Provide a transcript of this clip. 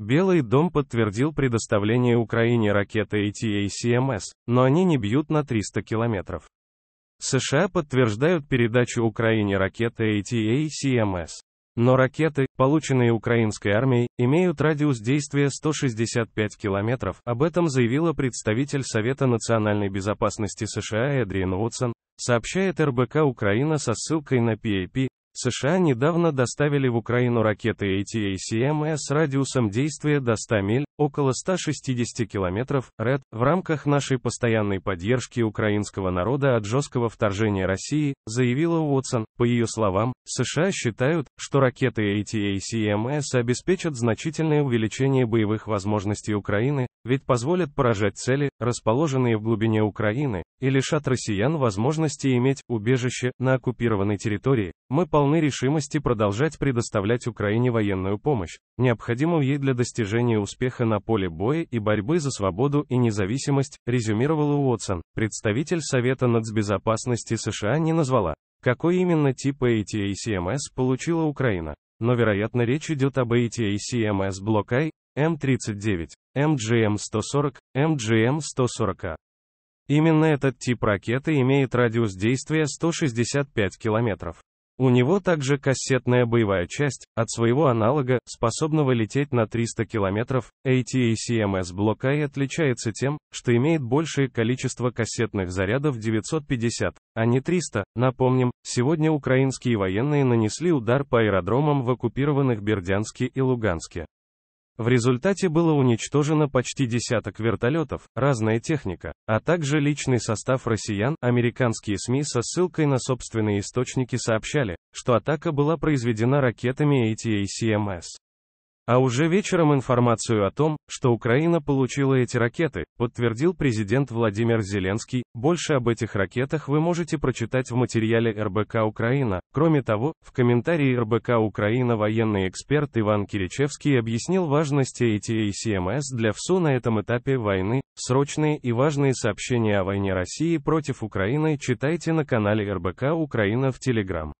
Белый дом подтвердил предоставление Украине ракеты ATACMS, а но они не бьют на 300 километров. США подтверждают передачу Украине ракеты ATACMS. А но ракеты, полученные украинской армией, имеют радиус действия 165 километров, об этом заявила представитель Совета национальной безопасности США Эдриен Уотсон, сообщает РБК Украина со ссылкой на PAP, США недавно доставили в Украину ракеты ATACMS с радиусом действия до 100 миль, около 160 километров, РЭД, в рамках нашей постоянной поддержки украинского народа от жесткого вторжения России, заявила Уотсон. По ее словам, США считают, что ракеты ATACMS обеспечат значительное увеличение боевых возможностей Украины, ведь позволят поражать цели, расположенные в глубине Украины, и лишат россиян возможности иметь убежище на оккупированной территории. Мы полны решимости продолжать предоставлять Украине военную помощь, необходимую ей для достижения успеха на поле боя и борьбы за свободу и независимость, резюмировала Уотсон, представитель Совета нацбезопасности США не назвала, какой именно тип ATACMS получила Украина. Но, вероятно, речь идет об ATACMS блок I, М39, МГМ-140, МГМ-140. Именно этот тип ракеты имеет радиус действия 165 километров. У него также кассетная боевая часть, от своего аналога, способного лететь на 300 км, ATACMS Block I отличается тем, что имеет большее количество кассетных зарядов 950, а не 300. Напомним, сегодня украинские военные нанесли удар по аэродромам в оккупированных Бердянске и Луганске. В результате было уничтожено почти десяток вертолетов, разная техника, а также личный состав россиян. Американские СМИ со ссылкой на собственные источники сообщали, что атака была произведена ракетами ATACMS. А уже вечером информацию о том, что Украина получила эти ракеты, подтвердил президент Владимир Зеленский. Больше об этих ракетах вы можете прочитать в материале РБК «Украина». Кроме того, в комментарии РБК «Украина» военный эксперт Иван Киричевский объяснил важность ATACMS для ВСУ на этом этапе войны. Срочные и важные сообщения о войне России против Украины читайте на канале РБК «Украина» в Телеграм.